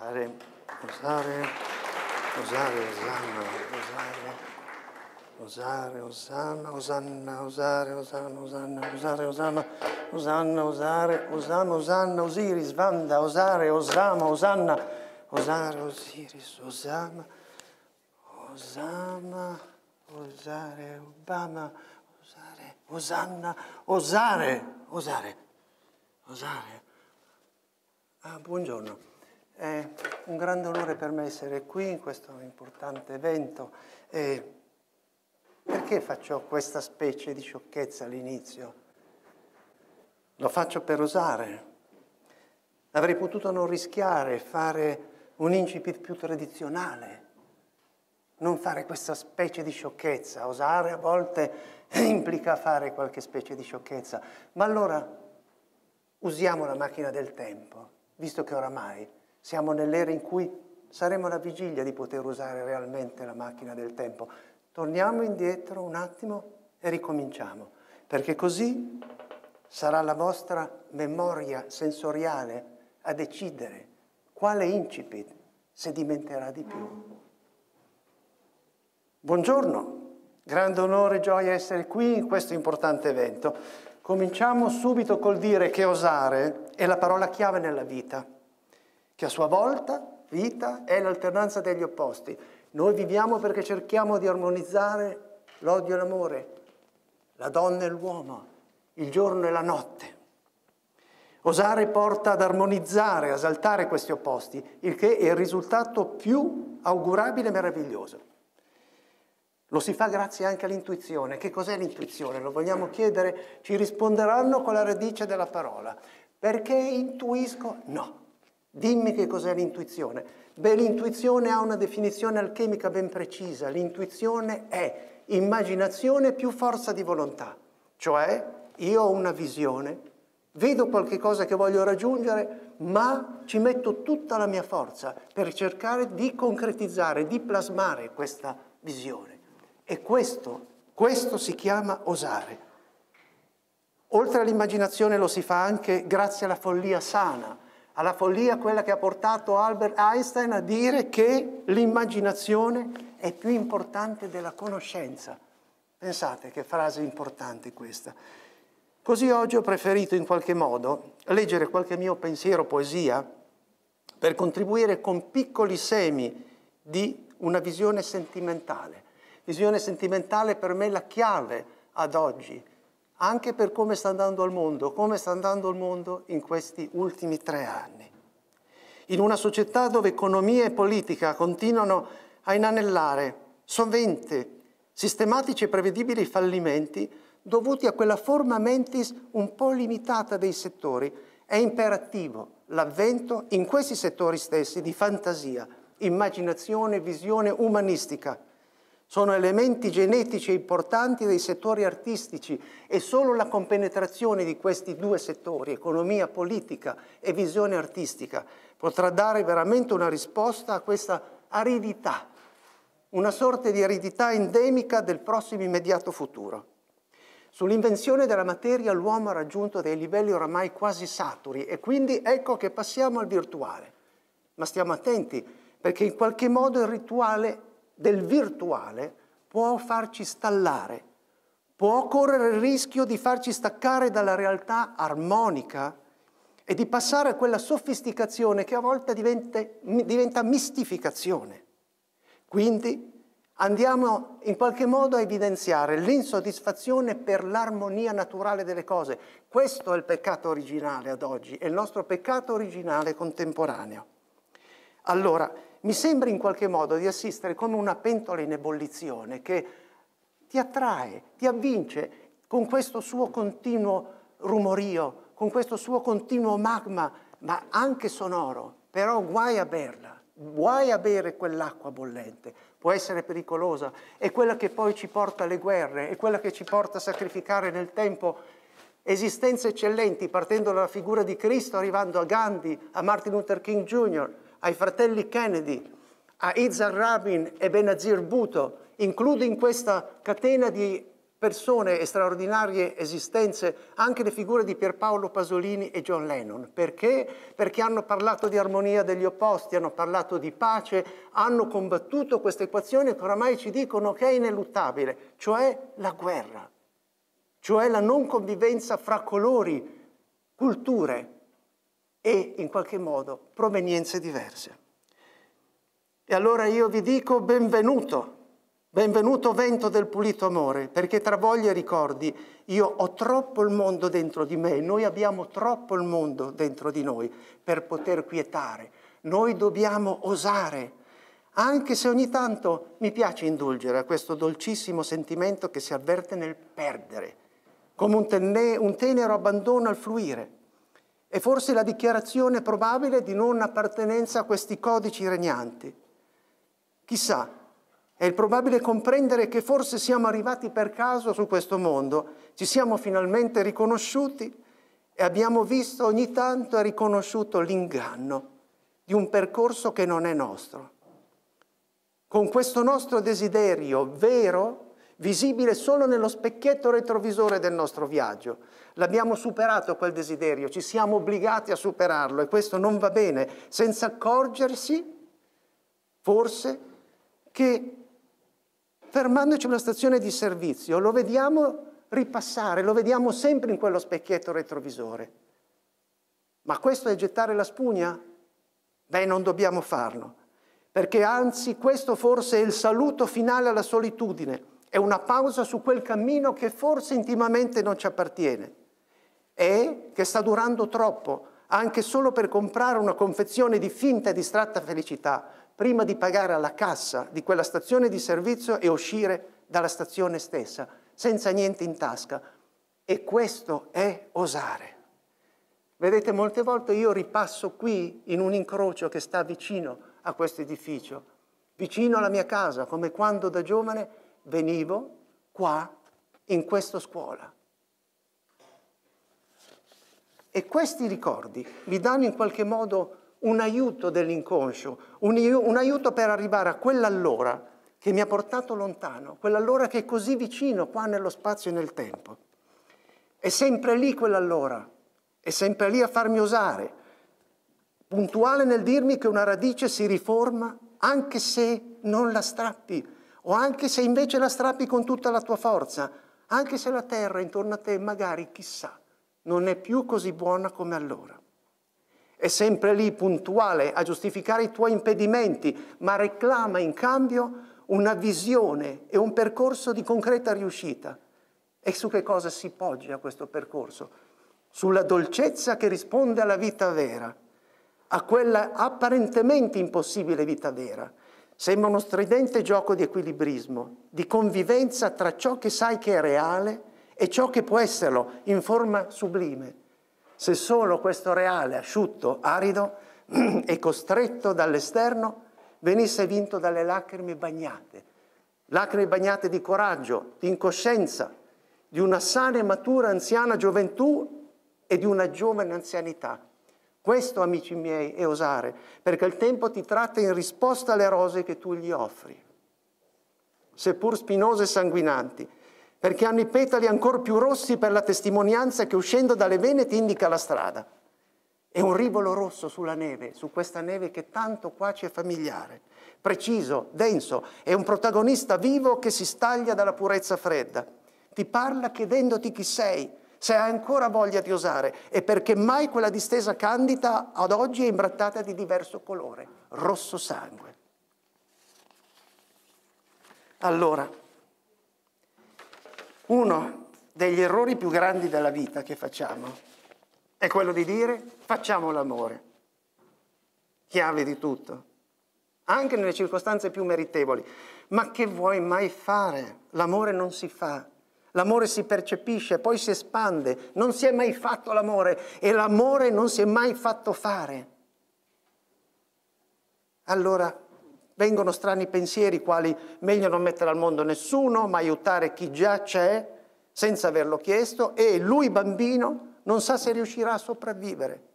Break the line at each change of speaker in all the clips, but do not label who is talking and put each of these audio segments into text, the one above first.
osare, osare, osare, osanna, usare, usare, osanna, osanna, osare, osanna, osanna, osare, osanna, osanna, osare, osanna, osanna, osiris, vanda, osare, osama, osanna, osare, osiris, osama, osama, osare, obama, osare, osanna, osare, osare, osare. Ah, buongiorno. È un grande onore per me essere qui in questo importante evento. E perché faccio questa specie di sciocchezza all'inizio? Lo faccio per osare. Avrei potuto non rischiare, fare un incipit più tradizionale, non fare questa specie di sciocchezza. Osare a volte implica fare qualche specie di sciocchezza. Ma allora usiamo la macchina del tempo, visto che oramai siamo nell'era in cui saremo alla vigilia di poter usare realmente la macchina del tempo. Torniamo indietro un attimo e ricominciamo, perché così sarà la vostra memoria sensoriale a decidere quale incipit sedimenterà di più. Buongiorno, grande onore e gioia essere qui in questo importante evento. Cominciamo subito col dire che osare è la parola chiave nella vita che a sua volta vita è l'alternanza degli opposti. Noi viviamo perché cerchiamo di armonizzare l'odio e l'amore, la donna e l'uomo, il giorno e la notte. Osare porta ad armonizzare, a saltare questi opposti, il che è il risultato più augurabile e meraviglioso. Lo si fa grazie anche all'intuizione. Che cos'è l'intuizione? Lo vogliamo chiedere? Ci risponderanno con la radice della parola. Perché intuisco? No, Dimmi che cos'è l'intuizione. Beh, l'intuizione ha una definizione alchemica ben precisa. L'intuizione è immaginazione più forza di volontà. Cioè, io ho una visione, vedo qualche cosa che voglio raggiungere, ma ci metto tutta la mia forza per cercare di concretizzare, di plasmare questa visione. E questo, questo si chiama osare. Oltre all'immaginazione lo si fa anche grazie alla follia sana, alla follia quella che ha portato Albert Einstein a dire che l'immaginazione è più importante della conoscenza. Pensate che frase importante questa. Così oggi ho preferito in qualche modo leggere qualche mio pensiero, poesia, per contribuire con piccoli semi di una visione sentimentale. Visione sentimentale per me è la chiave ad oggi anche per come sta andando al mondo, come sta andando il mondo in questi ultimi tre anni. In una società dove economia e politica continuano a inanellare sovente sistematici e prevedibili fallimenti dovuti a quella forma mentis un po' limitata dei settori, è imperativo l'avvento in questi settori stessi di fantasia, immaginazione, visione umanistica, sono elementi genetici importanti dei settori artistici e solo la compenetrazione di questi due settori, economia politica e visione artistica, potrà dare veramente una risposta a questa aridità, una sorta di aridità endemica del prossimo immediato futuro. Sull'invenzione della materia l'uomo ha raggiunto dei livelli oramai quasi saturi e quindi ecco che passiamo al virtuale. Ma stiamo attenti perché in qualche modo il rituale del virtuale può farci stallare, può correre il rischio di farci staccare dalla realtà armonica e di passare a quella sofisticazione che a volte diventa, diventa mistificazione. Quindi andiamo in qualche modo a evidenziare l'insoddisfazione per l'armonia naturale delle cose. Questo è il peccato originale ad oggi, è il nostro peccato originale contemporaneo. Allora, mi sembra in qualche modo di assistere come una pentola in ebollizione che ti attrae, ti avvince con questo suo continuo rumorio, con questo suo continuo magma, ma anche sonoro. Però guai a berla, guai a bere quell'acqua bollente, può essere pericolosa, è quella che poi ci porta alle guerre, è quella che ci porta a sacrificare nel tempo esistenze eccellenti, partendo dalla figura di Cristo, arrivando a Gandhi, a Martin Luther King Jr., ai fratelli Kennedy, a Izzar Rabin e Benazir Bhutto, include in questa catena di persone e straordinarie esistenze anche le figure di Pierpaolo Pasolini e John Lennon. Perché? Perché hanno parlato di armonia degli opposti, hanno parlato di pace, hanno combattuto questa equazione che oramai ci dicono che è ineluttabile, cioè la guerra, cioè la non convivenza fra colori, culture, e in qualche modo provenienze diverse. E allora io vi dico benvenuto, benvenuto vento del pulito amore, perché tra voi e ricordi, io ho troppo il mondo dentro di me, noi abbiamo troppo il mondo dentro di noi per poter quietare. Noi dobbiamo osare, anche se ogni tanto mi piace indulgere a questo dolcissimo sentimento che si avverte nel perdere, come un, tenero abbandono al fluire e forse la dichiarazione probabile di non appartenenza a questi codici regnanti. Chissà, è il probabile comprendere che forse siamo arrivati per caso su questo mondo, ci siamo finalmente riconosciuti e abbiamo visto ogni tanto e riconosciuto l'inganno di un percorso che non è nostro. Con questo nostro desiderio vero visibile solo nello specchietto retrovisore del nostro viaggio. L'abbiamo superato quel desiderio, ci siamo obbligati a superarlo e questo non va bene, senza accorgersi, forse, che fermandoci alla stazione di servizio lo vediamo ripassare, lo vediamo sempre in quello specchietto retrovisore. Ma questo è gettare la spugna? Beh, non dobbiamo farlo, perché anzi questo forse è il saluto finale alla solitudine, è una pausa su quel cammino che forse intimamente non ci appartiene e che sta durando troppo, anche solo per comprare una confezione di finta e distratta felicità, prima di pagare alla cassa di quella stazione di servizio e uscire dalla stazione stessa, senza niente in tasca. E questo è osare. Vedete, molte volte io ripasso qui in un incrocio che sta vicino a questo edificio, vicino alla mia casa, come quando da giovane venivo qua in questa scuola. E questi ricordi mi danno in qualche modo un aiuto dell'inconscio, un, un, aiuto per arrivare a quell'allora che mi ha portato lontano, quell'allora che è così vicino qua nello spazio e nel tempo. È sempre lì quell'allora, è sempre lì a farmi osare, puntuale nel dirmi che una radice si riforma anche se non la strappi, o anche se invece la strappi con tutta la tua forza, anche se la terra intorno a te magari, chissà, non è più così buona come allora. È sempre lì puntuale a giustificare i tuoi impedimenti, ma reclama in cambio una visione e un percorso di concreta riuscita. E su che cosa si poggia questo percorso? Sulla dolcezza che risponde alla vita vera, a quella apparentemente impossibile vita vera Sembra uno stridente gioco di equilibrismo, di convivenza tra ciò che sai che è reale e ciò che può esserlo in forma sublime, se solo questo reale asciutto, arido e costretto dall'esterno venisse vinto dalle lacrime bagnate, lacrime bagnate di coraggio, di incoscienza, di una sana e matura anziana gioventù e di una giovane anzianità questo, amici miei, è osare, perché il tempo ti tratta in risposta alle rose che tu gli offri, seppur spinose e sanguinanti, perché hanno i petali ancora più rossi per la testimonianza che uscendo dalle vene ti indica la strada. È un rivolo rosso sulla neve, su questa neve che tanto qua ci è familiare, preciso, denso, è un protagonista vivo che si staglia dalla purezza fredda. Ti parla chiedendoti chi sei, se ha ancora voglia di osare, e perché mai quella distesa candida ad oggi è imbrattata di diverso colore, rosso sangue. Allora, uno degli errori più grandi della vita che facciamo è quello di dire facciamo l'amore, chiave di tutto, anche nelle circostanze più meritevoli. Ma che vuoi mai fare? L'amore non si fa, L'amore si percepisce, poi si espande. Non si è mai fatto l'amore e l'amore non si è mai fatto fare. Allora vengono strani pensieri quali meglio non mettere al mondo nessuno, ma aiutare chi già c'è senza averlo chiesto e lui bambino non sa se riuscirà a sopravvivere.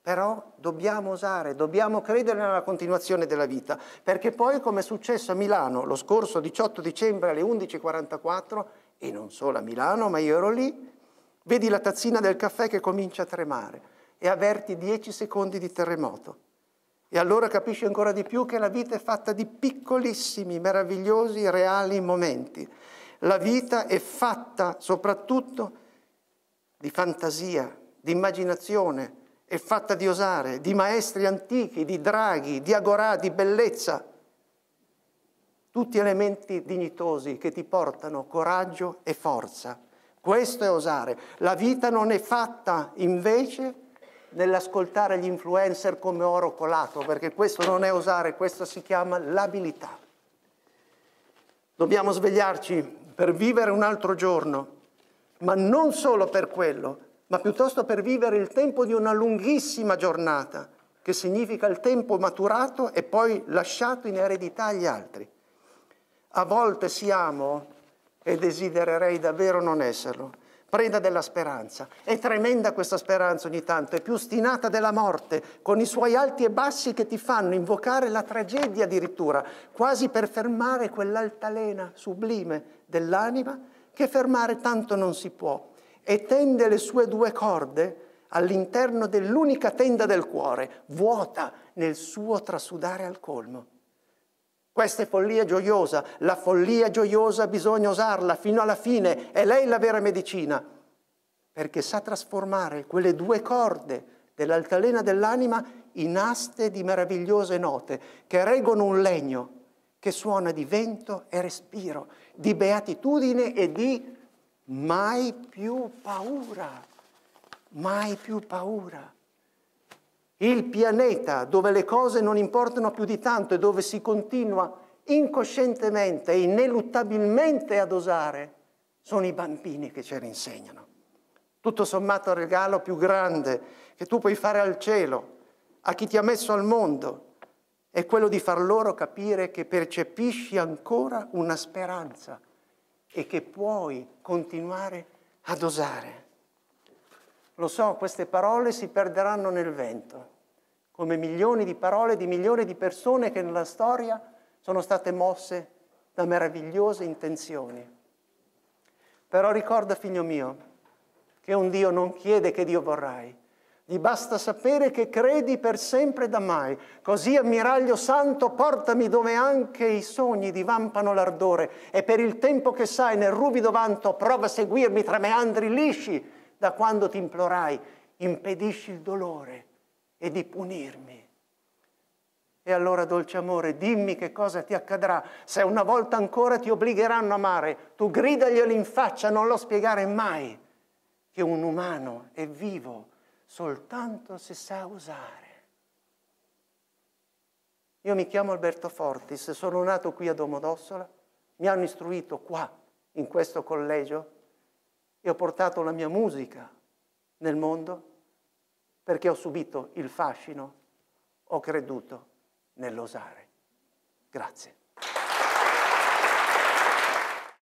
Però dobbiamo osare, dobbiamo credere nella continuazione della vita, perché poi come è successo a Milano lo scorso 18 dicembre alle 11.44 e non solo a Milano, ma io ero lì, vedi la tazzina del caffè che comincia a tremare e avverti 10 secondi di terremoto. E allora capisci ancora di più che la vita è fatta di piccolissimi, meravigliosi, reali momenti. La vita è fatta soprattutto di fantasia, di immaginazione, è fatta di osare, di maestri antichi, di draghi, di agorà, di bellezza tutti elementi dignitosi che ti portano coraggio e forza. Questo è osare. La vita non è fatta invece nell'ascoltare gli influencer come oro colato, perché questo non è osare, questo si chiama l'abilità. Dobbiamo svegliarci per vivere un altro giorno, ma non solo per quello, ma piuttosto per vivere il tempo di una lunghissima giornata, che significa il tempo maturato e poi lasciato in eredità agli altri. A volte siamo, e desidererei davvero non esserlo, preda della speranza. È tremenda questa speranza ogni tanto, è più ostinata della morte, con i suoi alti e bassi che ti fanno invocare la tragedia addirittura, quasi per fermare quell'altalena sublime dell'anima che fermare tanto non si può e tende le sue due corde all'interno dell'unica tenda del cuore, vuota nel suo trasudare al colmo. Questa è follia gioiosa, la follia gioiosa bisogna osarla fino alla fine, è lei la vera medicina, perché sa trasformare quelle due corde dell'altalena dell'anima in aste di meravigliose note che reggono un legno che suona di vento e respiro, di beatitudine e di mai più paura, mai più paura il pianeta dove le cose non importano più di tanto e dove si continua incoscientemente e ineluttabilmente ad osare, sono i bambini che ce le insegnano. Tutto sommato il regalo più grande che tu puoi fare al cielo, a chi ti ha messo al mondo, è quello di far loro capire che percepisci ancora una speranza e che puoi continuare ad osare. Lo so, queste parole si perderanno nel vento, come milioni di parole di milioni di persone che nella storia sono state mosse da meravigliose intenzioni. Però ricorda, figlio mio, che un Dio non chiede che Dio vorrai. Gli basta sapere che credi per sempre da mai. Così, ammiraglio santo, portami dove anche i sogni divampano l'ardore e per il tempo che sai nel ruvido vanto prova a seguirmi tra meandri lisci da quando ti implorai, impedisci il dolore e di punirmi. E allora, dolce amore, dimmi che cosa ti accadrà se una volta ancora ti obbligheranno a amare. Tu gridaglielo in faccia, non lo spiegare mai, che un umano è vivo soltanto se sa usare. Io mi chiamo Alberto Fortis, sono nato qui a Domodossola, mi hanno istruito qua, in questo collegio, e ho portato la mia musica nel mondo perché ho subito il fascino, ho creduto nell'osare. Grazie.